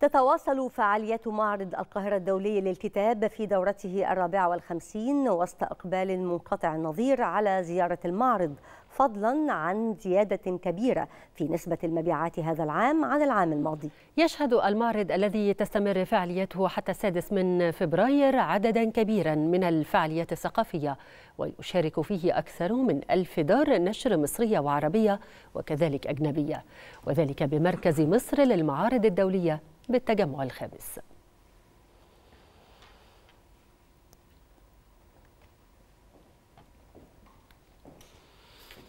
تتواصل فعاليات معرض القاهرة الدولي للكتاب في دورته الرابعة والخمسين وسط إقبال منقطع النظير على زيارة المعرض فضلا عن زيادة كبيرة في نسبة المبيعات هذا العام عن العام الماضي يشهد المعرض الذي تستمر فعاليته حتى السادس من فبراير عددا كبيرا من الفعاليات الثقافية ويشارك فيه أكثر من ألف دار نشر مصرية وعربية وكذلك أجنبية وذلك بمركز مصر للمعارض الدولية بالتجمع الخامس